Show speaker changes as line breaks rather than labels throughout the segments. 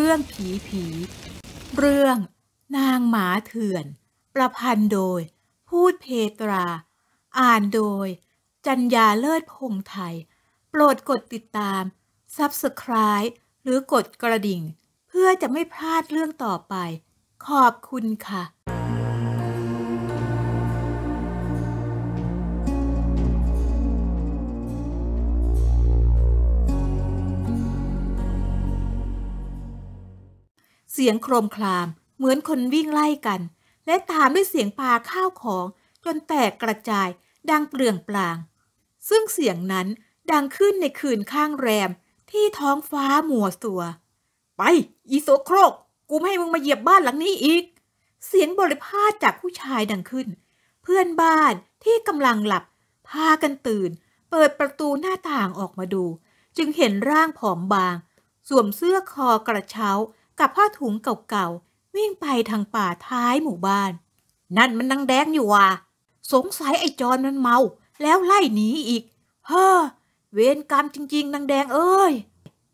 รื่องผีผี เรื่องนางหมาเถื่อน ประพันธ์โดย พูดเพตรา อ่านโดย จัญญาเลิศพงไทย โปรดกดติดตาม Subscribe หรือกดกระดิ่ง เพื่อจะไม่พลาดเรื่องต่อไป ขอบคุณค่ะเสียงโครมคลามเหมือนคนวิ่งไล่กัน และตามด้วยเสียงปาข้าวของจนแตกกระจายดังเปลืองปลาง ซึ่งเสียงนั้นดังขึ้นในคืนข้างแรมที่ท้องฟ้าหมัวสัว ไปอีโซโครก กูไม่ให้มึงมาเหยียบบ้านหลังนี้อีก เสียงบริภาษจากผู้ชายดังขึ้น เพื่อนบ้านที่กำลังหลับพากันตื่นเปิดประตูหน้าต่างออกมาดู จึงเห็นร่างผอมบาง สวมเสื้อคอกระเช้ากับพ่าถุงเก่าๆ วิ่งไปทางป่าท้ายหมู่บ้าน นั่นมันนางแดงอยู่ว่ะ สงสัยไอ้จอนมันเมา แล้วไล่หนีอีก เฮ้อเวรกรรมจริงๆนางแดงเอ้ย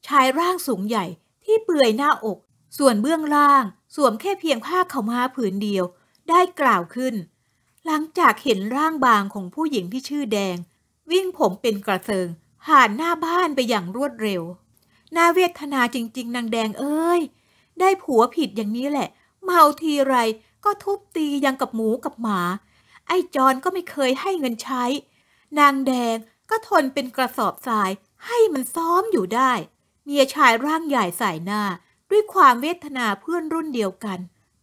ชายร่างสูงใหญ่ที่เปื่อยหน้าอก ส่วนเบื้องล่าง สวมแค่เพียงผ้าขาวมาผืนเดียว ได้กล่าวขึ้น หลังจากเห็นร่างบางของผู้หญิงที่ชื่อแดง วิ่งผมเป็นกระเซิงผ่านหน้าบ้านไปอย่างรวดเร็วน่าเวทนาจริงๆนางแดงเอ้ยได้ผัวผิดอย่างนี้แหละ เมาทีไรก็ทุบตียังกับหมูกับหมา ไอ้จอนก็ไม่เคยให้เงินใช้ นางแดงก็ทนเป็นกระสอบทรายให้มันซ้อมอยู่ได้ เมียชายร่างใหญ่สายหน้า ด้วยความเวทนาเพื่อนรุ่นเดียวกัน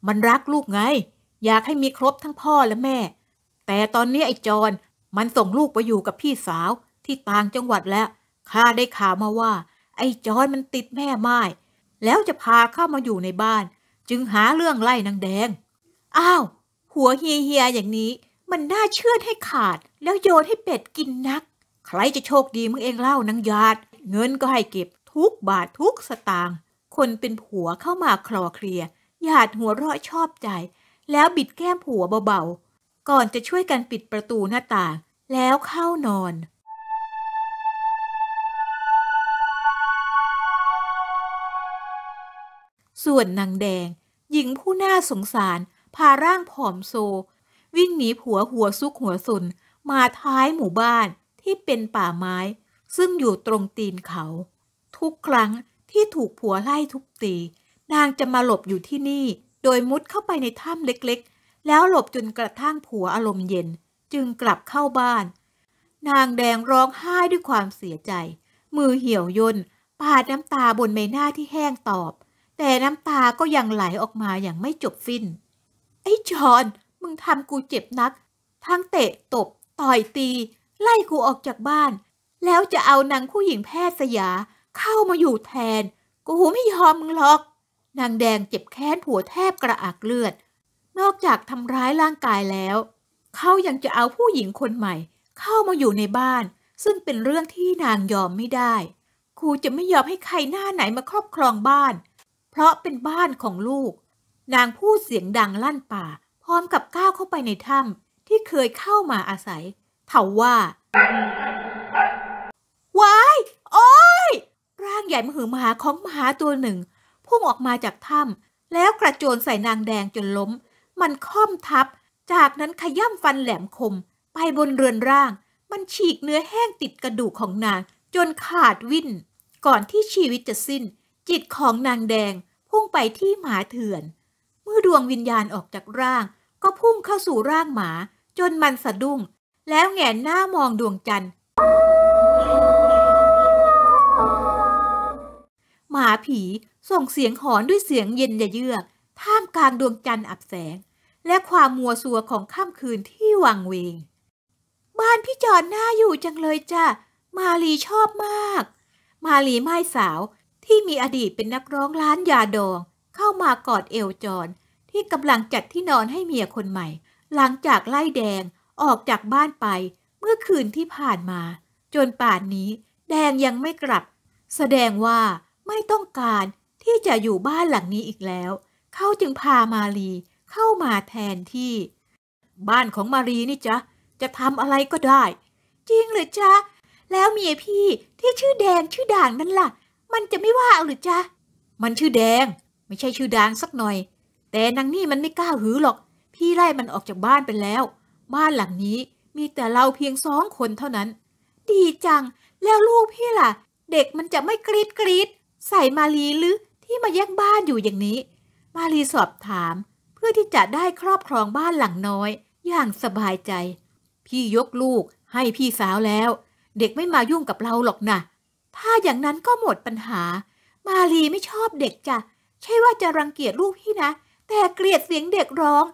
มันรักลูกไง อยากให้มีครบทั้งพ่อและแม่ แต่ตอนนี้ไอ้จอนมันส่งลูกไปอยู่กับพี่สาวที่ต่างจังหวัดแล้ว ข้าได้ข่าวมาว่า ไอ้จอนมันติดแม่ไม้แล้วจะพาเข้ามาอยู่ในบ้านจึงหาเรื่องไล่นางแดง อ้าว หัวเฮียเฮียอย่างนี้มันน่าเชื่อให้ขาดแล้วโยนให้เป็ดกินนัก ใครจะโชคดีมึงเองเล่านางยาดเงินก็ให้เก็บทุกบาททุกสตางค์คนเป็นผัวเข้ามาคลอเคลียหยาดหัวเราะชอบใจแล้วบิดแก้มผัวเบาๆก่อนจะช่วยกันปิดประตูหน้าต่าง แล้วเข้านอนส่วนนางแดง หญิงผู้น่าสงสาร พาร่างผอมโซ วิ่งหนีผัวหัวซุกหัวสุน มาท้ายหมู่บ้านที่เป็นป่าไม้ ซึ่งอยู่ตรงตีนเขา ทุกครั้งที่ถูกผัวไล่ทุบตี นางจะมาหลบอยู่ที่นี่ โดยมุดเข้าไปในถ้ำเล็กๆ แล้วหลบจนกระทั่งผัวอารมณ์เย็นจึงกลับเข้าบ้าน นางแดงร้องไห้ด้วยความเสียใจ มือเหี่ยวย่นปาดน้ำตาบนใบหน้าที่แห้งตอบแต่น้ำตาก็ยังไหลออกมาอย่างไม่จบฟิน้น ไอ้จอนมึงทำกูเจ็บนัก ทั้งเตะตบต่อยตี ไล่กูออกจากบ้าน แล้วจะเอานางผู้หญิงแพทย์สยา เข้ามาอยู่แทน กูไม่ยอมมึงหรอก นางแดงเจ็บแค้นผัวแทบกระอักเลือด นอกจากทำร้ายร่างกายแล้ว เขายังจะเอาผู้หญิงคนใหม่เข้ามาอยู่ในบ้าน ซึ่งเป็นเรื่องที่นางยอมไม่ได้ กูจะไม่ยอมให้ใครหน้าไหนมาครอบครองบ้านเพราะเป็นบ้านของลูก นางพูดเสียงดังลั่นป่า พร้อมกับก้าวเข้าไปในถ้ำที่เคยเข้ามาอาศัยเถาว่าว้ายโอ้ย ร่างใหญ่มหึมหาของมหาตัวหนึ่ง พุ่งออกมาจากถ้ำแล้วกระโจนใส่นางแดงจนล้ม มันค่อมทับจากนั้นขย่ำฟันแหลมคม ไปบนเรือนร่าง มันฉีกเนื้อแห้งติดกระดูกของนาง จนขาดวิ่นก่อนที่ชีวิตจะสิ้นจิตของนางแดงพุ่งไปที่หมาเถื่อน เมื่อดวงวิญญาณออกจากร่าง ก็พุ่งเข้าสู่ร่างหมาจนมันสะดุ้ง แล้วแงนหน้ามองดวงจันทร์หมาผีส่งเสียงหอนด้วยเสียงเย็นยะเยือกท่ามกลางดวงจันทร์อับแสง และความมัวซัวของค่ำคืนที่วังเวง บ้านพี่จอนน้าอยู่จังเลยจ้ะ มาลีชอบมาก มาลีไม้สาวที่มีอดีตเป็นนักร้องร้านยาดองเข้ามากอดเอวจอนที่กำลังจัดที่นอนให้เมียคนใหม่ หลังจากไล่แดงออกจากบ้านไป เมื่อคืนที่ผ่านมา จนป่านนี้แดงยังไม่กลับ แสดงว่าไม่ต้องการที่จะอยู่บ้านหลังนี้อีกแล้ว เขาจึงพามารี เข้ามาแทนที่ บ้านของมารีนี่จ๊ะจะทำอะไรก็ได้ จริงหรือจ๊ะแล้วเมียพี่ที่ชื่อแดงชื่อด่างนั่นละ่ะมันจะไม่ว่าเอาหรือจ๊ะ มันชื่อแดงไม่ใช่ชื่อดางสักหน่อย แต่นางนี่มันไม่กล้าหือหรอก พี่ไล่มันออกจากบ้านไปแล้ว บ้านหลังนี้มีแต่เราเพียงสองคนเท่านั้น ดีจัง แล้วลูกพี่ล่ะ เด็กมันจะไม่กรีดกรีดใส่มาลีหรือที่มาแย่งบ้านอยู่อย่างนี้ มาลีสอบถาม เพื่อที่จะได้ครอบครองบ้านหลังน้อย อย่างสบายใจ พี่ยกลูกให้พี่สาวแล้ว เด็กไม่มายุ่งกับเราหรอกนะ่ะถ้าอย่างนั้นก็หมดปัญหา มาลีไม่ชอบเด็กจ้ะใช่ว่าจะรังเกียจลูกพี่นะ แต่เกลียดเสียงเด็กร้อง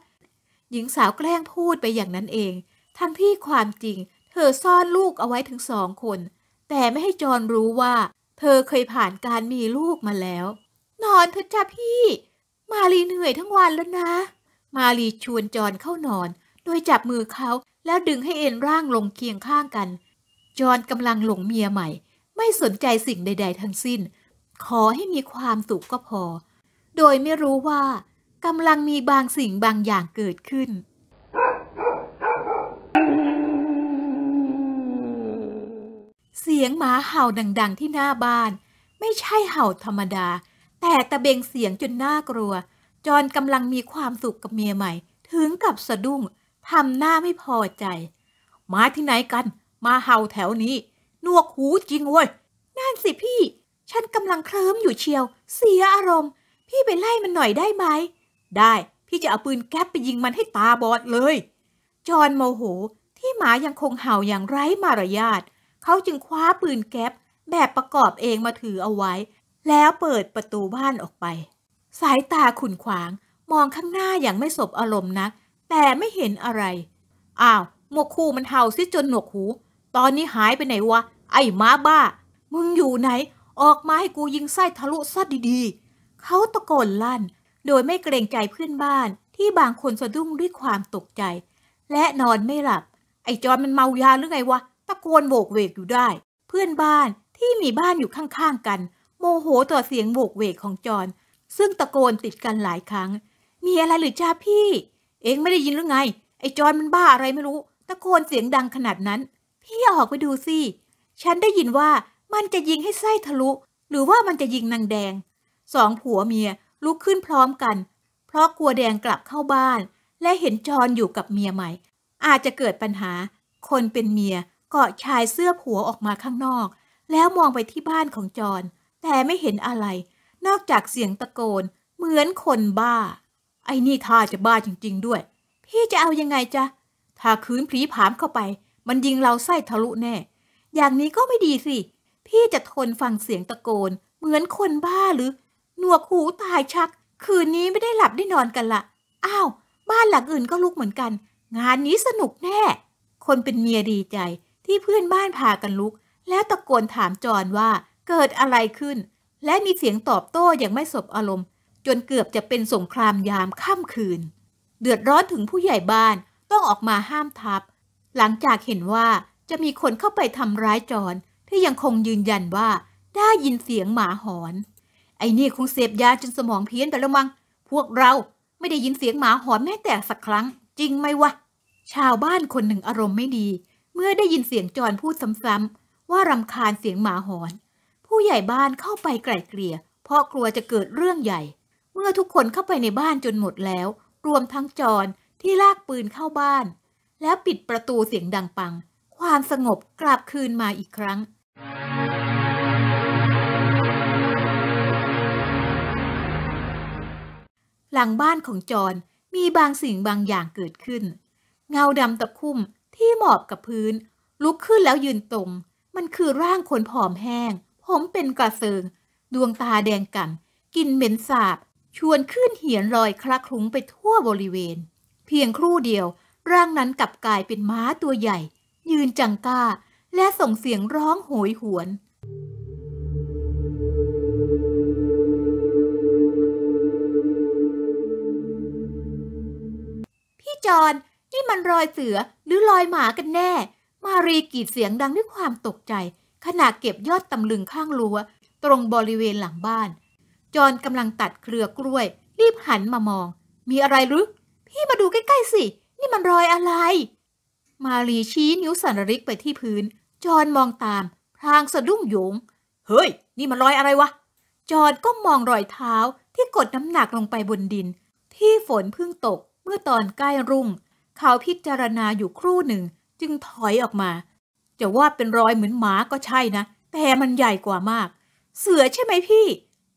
หญิงสาวแกล้งพูดไปอย่างนั้นเอง ทั้งที่ความจริงเธอซ่อนลูกเอาไว้ถึงสองคน แต่ไม่ให้จอนรู้ว่า เธอเคยผ่านการมีลูกมาแล้ว นอนเถอะจ้ะพี่ มาลีเหนื่อยทั้งวันแล้วนะ มาลีชวนจอนเข้านอน โดยจับมือเขาแล้วดึงให้เอ็นร่างลงเคียงข้างกัน จอนกำลังหลงเมียใหม่ไม่สนใจสิ่งใด ๆ ทั้งสิ้น ขอให้มีความสุขก็พอ โดยไม่รู้ว่ากำลังมีบางสิ่งบางอย่างเกิดขึ้น เสียงหมาเห่าดังๆ ที่หน้าบ้าน ไม่ใช่เห่าธรรมดา แต่ตะเบงเสียงจนน่ากลัว จอนกำลังมีความสุขกับเมียใหม่ ถึงกับสะดุ้งทำหน้าไม่พอใจ มาที่ไหนกัน มาเห่าแถวนี้หนวกหูจริงเว้ยนั่นสิพี่ ฉันกำลังเคลิ้มอยู่เชียวเสียอารมณ์ พี่ไปไล่มันหน่อยได้ไหม ได้พี่จะเอาปืนแก๊ปไปยิงมันให้ตาบอดเลยจอนโมโหที่หมายังคงเห่าอย่างไร้มารยาทเขาจึงคว้าปืนแก๊ปแบบประกอบเองมาถือเอาไว้ แล้วเปิดประตูบ้านออกไป สายตาขุนขวางมองข้างหน้าอย่างไม่สบอารมณ์นัก แต่ไม่เห็นอะไรอ้าวหมวกคู่มันเห่าซิจนหนวกหูตอนนี้หายไปไหนวะ ไอ้ม้าบ้า มึงอยู่ไหน ออกมาให้กูยิงไส้ทะลุซะดดี ๆ เขาตะโกนลั่น โดยไม่เกรงใจเพื่อนบ้านที่บางคนสะดุ้งด้วยความตกใจ และนอนไม่หลับ ไอ้จอนมันเมายาหรือไงวะตะโกนโบกเวกอยู่ได้ เพื่อนบ้านที่มีบ้านอยู่ข้าง ๆ กัน โมโหต่อเสียงโบกเวกของจอนซึ่งตะโกนติดกันหลายครั้ง มีอะไรหรือจ้าพี่ เองไม่ได้ยินหรือไง ไอ้จอนมันบ้าอะไรไม่รู้ ตะโกนเสียงดังขนาดนั้นพี่ออกไปดูสิ ฉันได้ยินว่ามันจะยิงให้ไส้ทะลุ หรือว่ามันจะยิงนางแดง สองผัวเมียลุกขึ้นพร้อมกัน เพราะกลัวแดงกลับเข้าบ้านและเห็นจอนอยู่กับเมียใหม่ อาจจะเกิดปัญหา คนเป็นเมียเกาะชายเสื้อผัวออกมาข้างนอก แล้วมองไปที่บ้านของจอนแต่ไม่เห็นอะไร นอกจากเสียงตะโกน เหมือนคนบ้า ไอ้นี่ท่าจะบ้าจริง ๆด้วย พี่จะเอายังไงจ๊ะถ้าคืนผีผามเข้าไปมันยิงเราไส้ทะลุแน่ อย่างนี้ก็ไม่ดีสิ พี่จะทนฟังเสียงตะโกน เหมือนคนบ้าหรือ หนวกหูตายชัก คืนนี้ไม่ได้หลับได้นอนกันละ อ้าว บ้านหลังอื่นก็ลุกเหมือนกัน งานนี้สนุกแน่ คนเป็นเมียดีใจที่เพื่อนบ้านพากันลุก แล้วตะโกนถามจอนว่าเกิดอะไรขึ้น และมีเสียงตอบโต้อย่างไม่สบอารมณ์ จนเกือบจะเป็นสงครามยามค่ำคืน เดือดร้อนถึงผู้ใหญ่บ้านต้องออกมาห้ามทับหลังจากเห็นว่าจะมีคนเข้าไปทำร้ายจอนที่ยังคงยืนยันว่า ได้ยินเสียงหมาหอน ไอ้นี่คงเสพยาจนสมองเพี้ยนไปแล้วมัง้งพวกเราไม่ได้ยินเสียงหมาหอนแม้แต่สักครั้ง จริงไหมวะ ชาวบ้านคนหนึ่งอารมณ์ไม่ดี เมื่อได้ยินเสียงจอนพูดซ้ำๆว่ารำคาญเสียงหมาหอน ผู้ใหญ่บ้านเข้าไปไกล่เกลี่ยเพราะกลัวจะเกิดเรื่องใหญ่ เมื่อทุกคนเข้าไปในบ้านจนหมดแล้ว รวมทั้งจอนที่ลากปืนเข้าบ้านแล้วปิดประตูเสียงดังปัง ความสงบกลับคืนมาอีกครั้ง หลังบ้านของจอนมีบางสิ่งบางอย่างเกิดขึ้น เงาดำตะคุ่มที่หมอบกับพื้น ลุกขึ้นแล้วยืนตรง มันคือร่างคนผอมแห้ง ผมเป็นกระเซิง ดวงตาแดงก่ำกินเหม็นสาบ ชวนขึ้นเหียนลอยคละคลุ้งไปทั่วบริเวณ เพียงครู่เดียวร่างนั้นกลับกลายเป็นม้าตัวใหญ่ ยืนจังก้า และส่งเสียงร้องโหยหวน พี่จอน นี่มันรอยเสือหรือรอยหมากันแน่ มารีกรีดเสียงดังด้วยความตกใจขณะเก็บยอดตำลึงข้างรั้วตรงบริเวณหลังบ้าน จอนกำลังตัดเครือกล้วย รีบหันมามอง มีอะไรหรือพี่มาดูใกล้ ๆ สินี่มันรอยอะไร มาลีชี้นิ้วสันริกไปที่พื้น จอนมองตาม พรางสะดุ้งหยง เฮ้ย นี่มันรอยอะไรวะ จอนก็มองรอยเท้าที่กดน้ำหนักลงไปบนดิน ที่ฝนเพิ่งตกเมื่อตอนใกล้รุ่ง เขาพิจารณาอยู่ครู่หนึ่ง จึงถอยออกมา จะว่าเป็นรอยเหมือนหมาก็ใช่นะ แต่มันใหญ่กว่ามาก เสือใช่ไหมพี่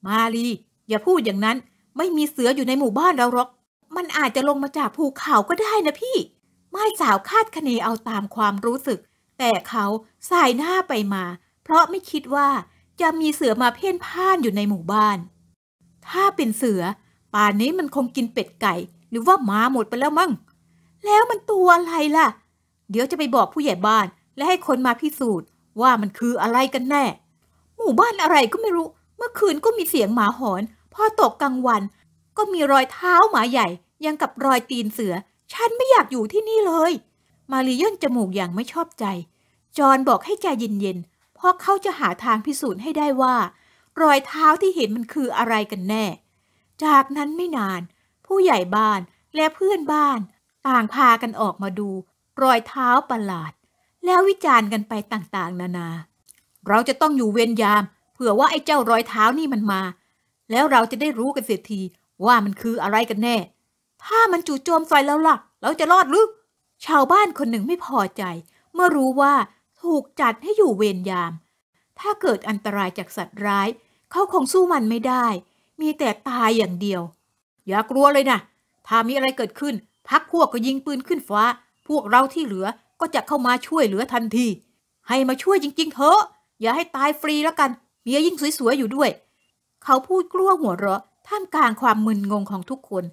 มาลีอย่าพูดอย่างนั้นไม่มีเสืออยู่ในหมู่บ้านเราหรอกมันอาจจะลงมาจากภูเขาก็ได้นะพี่ ไม่สาวคาดคะเนเอาตามความรู้สึก แต่เขาสายหน้าไปมา เพราะไม่คิดว่าจะมีเสือมาเพ่นพ่านอยู่ในหมู่บ้าน ถ้าเป็นเสือ ป่านนี้มันคงกินเป็ดไก่ หรือว่าม้าหมดไปแล้วมั้ง แล้วมันตัวอะไรล่ะ เดี๋ยวจะไปบอกผู้ใหญ่บ้าน และให้คนมาพิสูจน์ว่ามันคืออะไรกันแน่ หมู่บ้านอะไรก็ไม่รู้ เมื่อคืนก็มีเสียงหมาหอนพอตกกลางวันก็มีรอยเท้าหมาใหญ่ยังกับรอยตีนเสือ ฉันไม่อยากอยู่ที่นี่เลย มารีย่นจมูกอย่างไม่ชอบใจ จอนบอกให้ใจเย็นๆเพราะเขาจะหาทางพิสูจน์ให้ได้ว่า รอยเท้าที่เห็นมันคืออะไรกันแน่ จากนั้นไม่นาน ผู้ใหญ่บ้านและเพื่อนบ้าน ต่างพากันออกมาดู รอยเท้าประหลาด แล้ววิจารณ์กันไปต่างๆนานา เราจะต้องอยู่เวรยาม เผื่อว่าไอ้เจ้ารอยเท้านี่มันมา แล้วเราจะได้รู้กันเสียทีว่ามันคืออะไรกันแน่ ถ้ามันจู่โจมใส่เราล่ะ เราจะรอดหรือ ชาวบ้านคนหนึ่งไม่พอใจ เมื่อรู้ว่าถูกจัดให้อยู่เวรยาม ถ้าเกิดอันตรายจากสัตว์ร้าย เขาคงสู้มันไม่ได้ มีแต่ตายอย่างเดียว อย่ากลัวเลยนะถ้ามีอะไรเกิดขึ้นพักพวกก็ยิงปืนขึ้นฟ้า พวกเราที่เหลือก็จะเข้ามาช่วยเหลือทันที ให้มาช่วยจริงๆเถอะ อย่าให้ตายฟรีแล้วกันเมียยิ่งสวยๆอยู่ด้วย เขาพูดกลัวหัวเราะท่ามกลางความมึนงงของทุกคน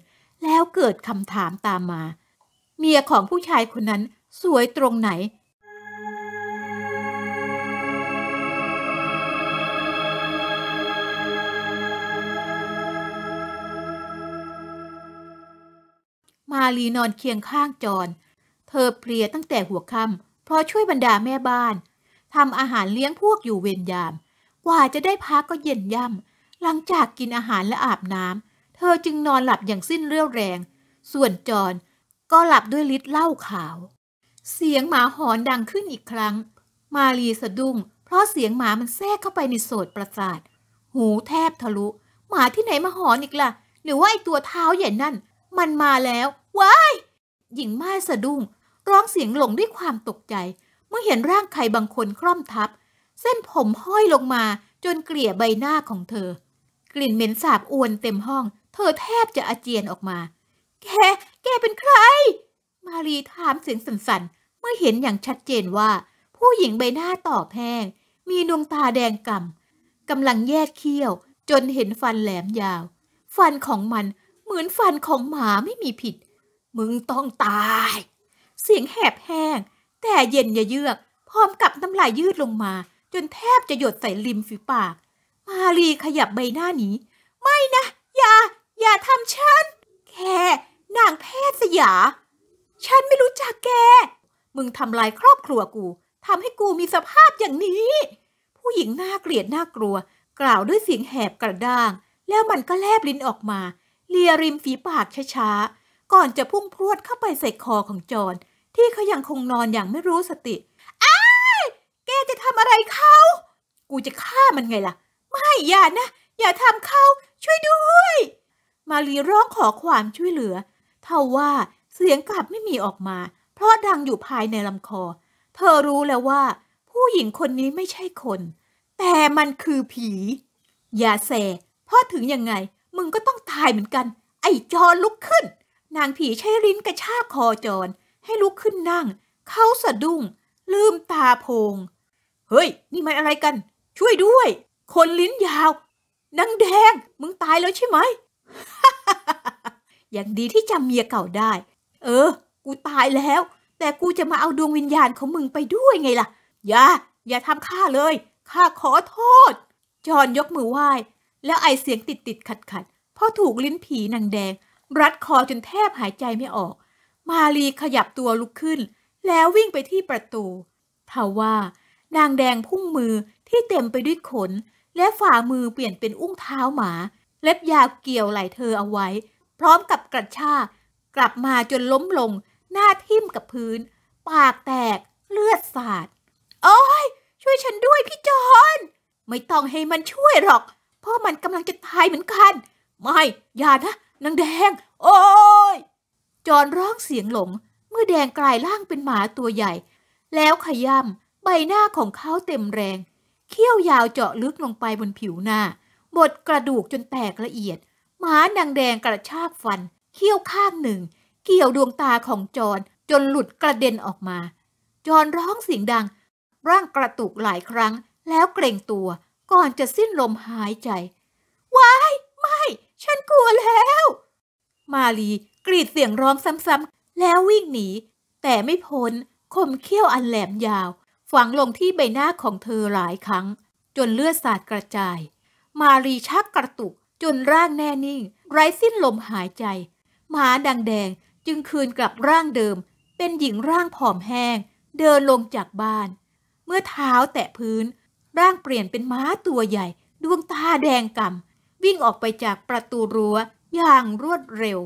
แล้วเกิดคำถามตามมา เมียของผู้ชายคนนั้นสวยตรงไหน มาลีนอนเคียงข้างจอนเธอเพลียตั้งแต่หัวค่ำเพราะช่วยบรรดาแม่บ้านทำอาหารเลี้ยงพวกอยู่เวรยามกว่าจะได้พักก็เย็นย่ำหลังจากกินอาหารและอาบน้ำ เธอจึงนอนหลับอย่างสิ้นเรี่ยวแรง ส่วนจอนก็หลับด้วยลิ์เหล้าขาว เสียงหมาหอนดังขึ้นอีกครั้ง มารีสะดุ้งเพราะเสียงหมามันแทรกเข้าไปในโสดประสาท หูแทบทะลุ หมาที่ไหนมาหอนอีกละ่ะ หรือว่าไอตัวเท้าใหญ่นั่น มันมาแล้ว ว้าย หญิงม้าสะดุ้งร้องเสียงหลงด้วยความตกใจ เมื่อเห็นร่างใครบางคนคล่อมทับเส้นผมห้อยลงมาจนเกลี่ยใบหน้าของเธอกลิ่นเหม็นสาบอวนเต็มห้อง เธอแทบจะอาเจียนออกมา แก แกเป็นใคร มารีถามเสียงสั่นๆ เมื่อเห็นอย่างชัดเจนว่า ผู้หญิงใบหน้าตอบแห้งมีดวงตาแดงก่ำกำลังแยกเคี้ยวจนเห็นฟันแหลมยาว ฟันของมันเหมือนฟันของหมาไม่มีผิด มึงต้องตาย เสียงแหบแห้งแต่เย็นยเยือก พร้อมกับน้ำลายยืดลงมาจนแทบจะหยดใส่ริมฝีปากมารีขยับใบหน้าหนีไม่นะ อย่า อย่าทำฉันแกนางแพทย์สยา ฉันไม่รู้จักแก มึงทำลายครอบครัวกูทำให้กูมีสภาพอย่างนี้ ผู้หญิงน่าเกลียดน่ากลัว กล่าวด้วยเสียงแหบกระด้าง แล้วมันก็แลบลิ้นออกมาเลียริมฝีปากช้าๆ ก่อนจะพุ่งพรวดเข้าไปใส่คอของจอนที่เขายังคงนอนอย่างไม่รู้สติอ้ายแกจะทำอะไรเขากูจะฆ่ามันไงล่ะไม่อย่านะอย่าทำเขาช่วยด้วย มารีร้องขอความช่วยเหลือ เท่าว่าเสียงกลับไม่มีออกมา เพราะดังอยู่ภายในลำคอ เธอรู้แล้วว่าผู้หญิงคนนี้ไม่ใช่คน แต่มันคือผี อย่าแสพ่อถึงยังไง มึงก็ต้องตายเหมือนกัน ไอ้จอนลุกขึ้น นางผีใช้ริ้นกระชากคอจอนให้ลุกขึ้นนั่ง เขาสะดุ้ง ลืมตาโพงเฮ้ยนี่มันอะไรกัน ช่วยด้วยคนลิ้นยาว นางแดง มึงตายแล้วใช่ไหมอย่างดีที่จำเมียเก่าได้ เออ กูตายแล้ว แต่กูจะมาเอาดวงวิญญาณของมึงไปด้วยไงล่ะ อย่า อย่าทำข้าเลยข้าขอโทษ จอนยกมือไหว้ แล้วไอเสียงติดติดขัดขัดเพราะถูกลิ้นผีนางแดง รัดคอจนแทบหายใจไม่ออก มาลีขยับตัวลุกขึ้น แล้ววิ่งไปที่ประตูทว่า นางแดงพุ่งมือที่เต็มไปด้วยขนและฝ่ามือเปลี่ยนเป็นอุ้งเท้าหมา เล็บยาวเกี่ยวไหล่เธอเอาไว้ พร้อมกับกระชากกลับมาจนล้มลงหน้าทิ่มกับพื้น ปากแตกเลือดสาดโอ้ยช่วยฉันด้วยพี่จอนไม่ต้องให้มันช่วยหรอก เพราะมันกำลังจะตายเหมือนกัน ไม่ อย่านะนางแดง โอ้ยจอนร้องเสียงหลงเมื่อแดงกลายร่างเป็นหมาตัวใหญ่ แล้วขยำใบหน้าของเขาเต็มแรงเขี้ยวยาวเจาะลึกลงไปบนผิวหน้าบดกระดูกจนแตกละเอียด หมานางแดงกระชากฟัน เขี้ยวข้างหนึ่ง เกี่ยวดวงตาของจอนจนหลุดกระเด็นออกมา จอนร้องเสียงดัง ร่างกระตุกหลายครั้งแล้วเกรงตัวก่อนจะสิ้นลมหายใจวาย ไม่ ฉันกลัวแล้ว มาลีกรีดเสียงร้องซ้ำๆแล้ววิ่งหนีแต่ไม่พ้นคมเขี้ยวอันแหลมยาวฝังลงที่ใบหน้าของเธอหลายครั้ง จนเลือดสาดกระจาย มารีชักกระตุกจนร่างแน่นิ่ง ไร้สิ้นลมหายใจหมาดังแดงจึงคืนกลับร่างเดิม เป็นหญิงร่างผอมแห้ง เดินลงจากบ้าน เมื่อเท้าแตะพื้นร่างเปลี่ยนเป็นม้าตัวใหญ่ ดวงตาแดงก่ำวิ่งออกไปจากประตูรั้วอย่างรวดเร็ว